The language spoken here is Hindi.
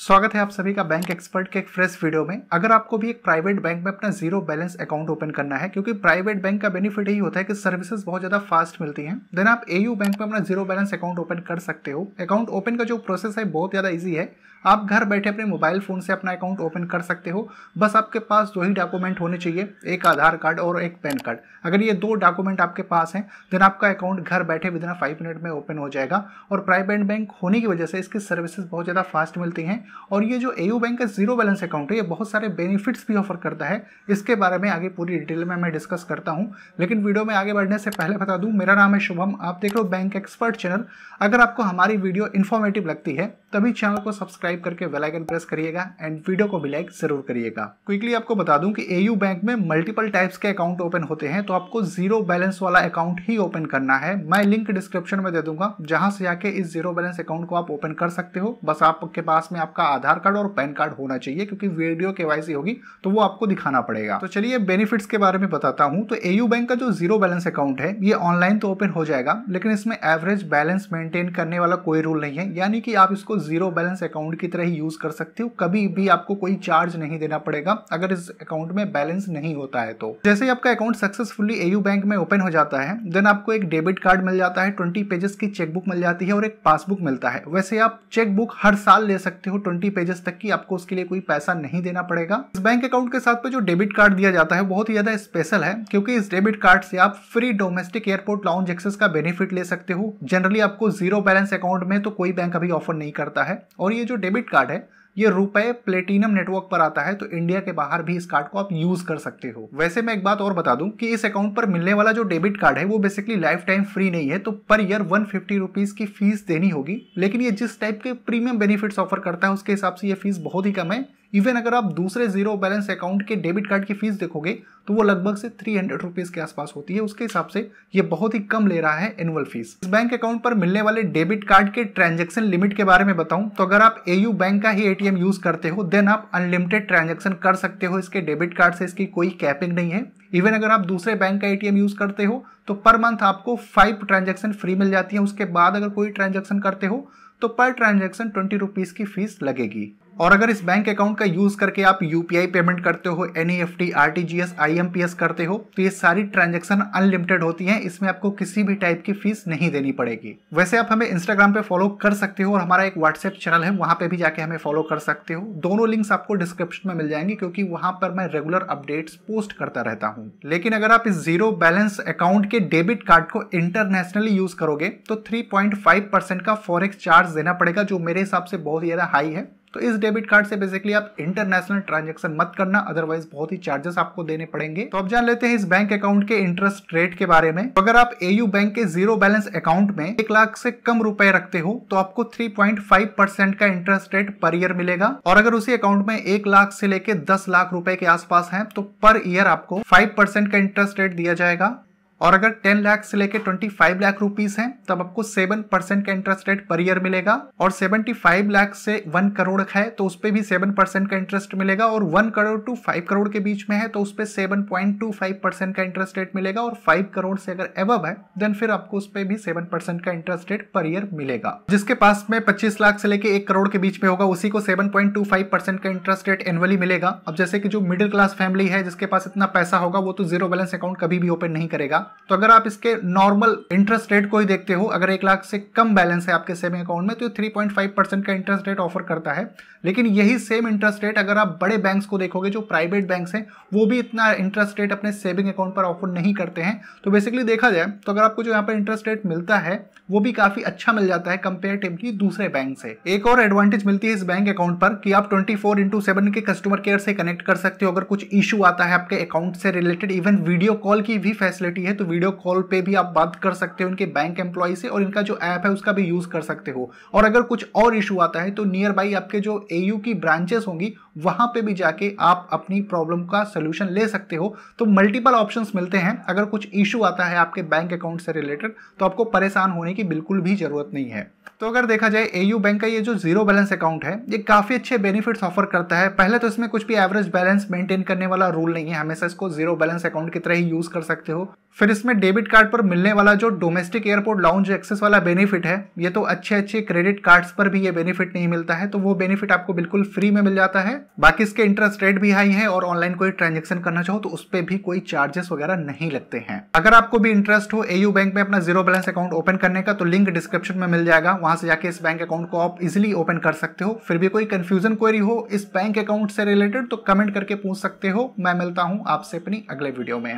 स्वागत है आप सभी का बैंक एक्सपर्ट के एक फ्रेश वीडियो में अगर आपको भी एक प्राइवेट बैंक में अपना जीरो बैलेंस अकाउंट ओपन करना है क्योंकि प्राइवेट बैंक का बेनिफिट यही होता है कि सर्विसेज बहुत ज़्यादा फास्ट मिलती हैं देन आप ए बैंक में अपना जीरो बैलेंस अकाउंट ओपन कर सकते हो अकाउंट ओपन का जो प्रोसेस है बहुत ज़्यादा ईजी है आप घर बैठे अपने मोबाइल फ़ोन से अपना अकाउंट ओपन कर सकते हो बस आपके पास दो ही डॉक्यूमेंट होने चाहिए एक आधार कार्ड और एक पैन कार्ड अगर ये दो डॉक्यूमेंट आपके पास हैं देन आपका अकाउंट घर बैठे विदिन फाइव मिनट में ओपन हो जाएगा और प्राइवेट बैंक होने की वजह से इसकी सर्विसेज बहुत ज़्यादा फास्ट मिलती हैं और ये जो ए बैंक का जीरो बैलेंस अकाउंट है ये बहुत सारे बेनिफिट्स भी ऑफर करता है इसके बारे में आगे पूरी डिटेल में मैं डिस्कस करता हूँ लेकिन वीडियो में आगे बढ़ने से पहले बता दूँ मेरा नाम है शुभम आप देख रहे हो बैंक एक्सपर्ट चैनल अगर आपको हमारी वीडियो इन्फॉर्मेटिव लगती है तभी चैनल को सब्सक्राइब करके वेलाइकन प्रेस करिएगा एंड वीडियो को भी लाइक जरूर करिएगा क्विकली आपको बता दूँ कि ए बैंक में मल्टीपल टाइप्स के अकाउंट ओपन होते हैं तो आपको जीरो बैलेंस वाला अकाउंट ही ओपन करना है मैं लिंक डिस्क्रिप्शन में दे दूंगा जहां से जाके इस जीरो बैलेंस अकाउंट को आप ओपन कर सकते हो बस आपके पास में आपका आपका आधार कार्ड और पैन कार्ड होना चाहिए क्योंकि वीडियो के होगी तो वो आपको दिखाना पड़ेगा तो चलिए बेनिफिट्स के बारे में बताता हूँ तो एयू बैंक का जो जीरो बैलेंस अकाउंट है ये ऑनलाइन तो ओपन हो जाएगा लेकिन इसमें एवरेज बैलेंस मेंटेन करने वाला कोई रूल नहीं है यानी कि आप इसको जीरो बैलेंस अकाउंट की तरह ही यूज कर सकते हो कभी भी आपको कोई चार्ज नहीं देना पड़ेगा अगर इस अकाउंट में बैलेंस नहीं होता है तो जैसे ही आपका अकाउंट सक्सेसफुली एयू बैंक में ओपन हो जाता है देन आपको एक डेबिट कार्ड मिल जाता है ट्वेंटी पेजेस की चेकबुक मिल जाती है और एक पासबुक मिलता है वैसे आप चेकबुक हर साल ले सकते हो ट्वेंटी पेजेस तक की आपको उसके लिए कोई पैसा नहीं देना पड़ेगा इस बैंक अकाउंट के साथ पे जो डेबिट कार्ड दिया जाता है बहुत ही ज्यादा स्पेशल है क्योंकि इस डेबिट कार्ड से आप free domestic airport lounge access का बेनिफिट ले सकते हो जनरली आपको जीरो बैलेंस अकाउंट में तो कोई बैंक अभी ऑफर नहीं करता है और ये जो डेबिट कार्ड है ये रुपए प्लेटिनम नेटवर्क पर आता है तो इंडिया के बाहर भी इस कार्ड को आप यूज कर सकते हो वैसे मैं एक बात और बता दूं कि इस अकाउंट पर मिलने वाला जो डेबिट कार्ड है वो बेसिकली लाइफ टाइम फ्री नहीं है तो per year one fifty rupees की फीस देनी होगी लेकिन ये जिस टाइप के प्रीमियम बेनिफिट्स ऑफर करता है उसके हिसाब से ये फीस बहुत ही कम है इवन अगर आप दूसरे जीरो बैलेंस अकाउंट के डेबिट कार्ड की फीस देखोगे तो वो लगभग से थ्री हंड्रेड रुपीज़ के आसपास होती है उसके हिसाब से ये बहुत ही कम ले रहा है एनुअल फीस इस बैंक अकाउंट पर मिलने वाले डेबिट कार्ड के ट्रांजेक्शन लिमिट के बारे में बताऊं तो अगर आप एयू बैंक का ही एटीएम यूज करते हो देन आप अनलिमिटेड ट्रांजेक्शन कर सकते हो इसके डेबिट कार्ड से इसकी कोई कैपिंग नहीं है इवन अगर आप दूसरे बैंक का एटीएम यूज करते हो तो पर मंथ आपको फाइव ट्रांजेक्शन फ्री मिल जाती है उसके बाद अगर कोई ट्रांजेक्शन करते हो तो पर ट्रांजेक्शन ट्वेंटी रुपीज़ की फीस लगेगी और अगर इस बैंक अकाउंट का यूज करके आप यूपीआई पेमेंट करते हो N E F T R T G S I M P S करते हो तो ये सारी ट्रांजेक्शन अनलिमिटेड होती हैं इसमें आपको किसी भी टाइप की फीस नहीं देनी पड़ेगी वैसे आप हमें इंस्टाग्राम पे फॉलो कर सकते हो और हमारा एक व्हाट्सएप चैनल है वहाँ पे भी जाके हमें फॉलो कर सकते हो दोनों लिंक्स आपको डिस्क्रिप्शन में मिल जाएंगे क्योंकि वहाँ पर मैं रेगुलर अपडेट्स पोस्ट करता रहता हूँ लेकिन अगर आप इस जीरो बैलेंस अकाउंट के डेबिट कार्ड को इंटरनेशनली यूज करोगे तो थ्री पॉइंट फाइव परसेंट का फॉरेक्स चार्ज देना पड़ेगा जो मेरे हिसाब से बहुत ज़्यादा हाई है तो इस डेबिट कार्ड से बेसिकली आप इंटरनेशनल ट्रांजेक्शन मत करना अदरवाइज बहुत ही चार्जेस आपको देने पड़ेंगे तो अब जान लेते हैं इस बैंक अकाउंट के इंटरेस्ट रेट के बारे में तो अगर आप एयू बैंक के जीरो बैलेंस अकाउंट में एक लाख से कम रुपए रखते हो तो आपको थ्री पॉइंट फाइव परसेंट का इंटरेस्ट रेट पर ईयर मिलेगा और अगर उसी अकाउंट में एक लाख से लेके दस लाख रुपए के आसपास है तो पर ईयर आपको फाइव परसेंट का इंटरेस्ट रेट दिया जाएगा और अगर 10 लाख से लेकर 25 लाख रुपीस हैं तब तो आपको 7 परसेंट का इंटरेस्ट रेट पर ईयर मिलेगा और 75 लाख से 1 करोड़ है तो उस पर भी 7 परसेंट का इंटरेस्ट मिलेगा और 1 करोड़ टू 5 करोड़ के बीच में है तो उस पर सेवन परसेंट का इंटरेस्ट रेट मिलेगा और 5 करोड़ से अगर एवब है देन फिर आपको उस पर भी सेवन परसेंट का इंटरेस्ट रेट पर ईयर मिलेगा जिसके पास में पच्चीस लाख से लेकर एक करोड़ के बीच में होगा उसी को सेवन का इंटरेस्ट रेट एनुअली मिलेगा अब जैसे कि जो मिडिल क्लास फैमिली है जिसके पास इतना पैसा होगा वो तो जीरो बैलेंस अकाउंट कभी भी ओपन नहीं करेगा तो अगर आप इसके नॉर्मल इंटरेस्ट रेट को ही देखते हो अगर एक लाख से कम बैलेंस है आपके सेविंग अकाउंट में तो थ्री पॉइंट फाइव परसेंट का इंटरेस्ट रेट ऑफर करता है लेकिन यही सेम इंटरेस्ट रेट अगर आप बड़े बैंक्स को देखोगे जो प्राइवेट बैंक्स हैं वो भी इतना इंटरेस्ट रेट अपने सेविंग अकाउंट पर ऑफर नहीं करते हैं तो बेसिकली देखा जाए तो अगर आपको जो यहाँ पर इंटरेस्ट रेट मिलता है वो भी काफ़ी अच्छा मिल जाता है कंपेरेटिवली दूसरे बैंक से एक और एडवांटेज मिलती है इस बैंक अकाउंट पर कि आप ट्वेंटी फोर इंटू सेवन के कस्टमर केयर से कनेक्ट कर सकते हो अगर कुछ इशू आता है आपके अकाउंट से रिलेटेड इवन वीडियो कॉल की भी फैसिलिटी है तो वीडियो कॉल पे भी आप बात कर सकते हो इनके बैंक एम्प्लॉय से और इनका जो ऐप है उसका भी यूज़ कर सकते हो और अगर कुछ और इशू आता है तो नियर बाई आपके जो ए की ब्रांचेस होंगी वहां पे भी जाके आप अपनी प्रॉब्लम का सोल्यूशन ले सकते हो तो मल्टीपल ऑप्शन मिलते हैं अगर कुछ इशू आता है आपके बैंक अकाउंट से रिलेटेड तो आपको परेशान होने की बिल्कुल भी ज़रूरत नहीं है तो अगर देखा जाए ए बैंक का ये जो जीरो बैलेंस अकाउंट है ये काफ़ी अच्छे बेनिफिट्स ऑफर करता है पहले तो इसमें कुछ भी एवरेज बैलेंस मेंटेन करने वाला रूल नहीं है हमेशा इसको जीरो बैलेंस अकाउंट की तरह ही यूज़ कर सकते हो फिर फिर इसमें डेबिट कार्ड पर मिलने वाला जो डोमेस्टिक एयरपोर्ट लाउंज एक्सेस वाला बेनिफिट है ये तो अच्छे अच्छे क्रेडिट कार्ड्स पर भी ये बेनिफिट नहीं मिलता है तो वो बेनिफिट आपको बिल्कुल फ्री में मिल जाता है बाकी इसके इंटरेस्ट रेट भी हाई है और ऑनलाइन कोई ट्रांजेक्शन करना चाहो तो उस पर भी कोई चार्जेस वगैरह नहीं लगते हैं अगर आपको भी इंटरेस्ट हो एयू बैंक में अपना जीरो बैलेंस अकाउंट ओपन करने का तो लिंक डिस्क्रिप्शन में मिल जाएगा वहां से जाके इस बैंक अकाउंट को आप इजिली ओपन कर सकते हो फिर भी कोई कंफ्यूजन क्वेरी हो इस बैंक अकाउंट से रिलेटेड तो कमेंट करके पूछ सकते हो मैं मिलता हूँ आपसे अपनी अगले वीडियो में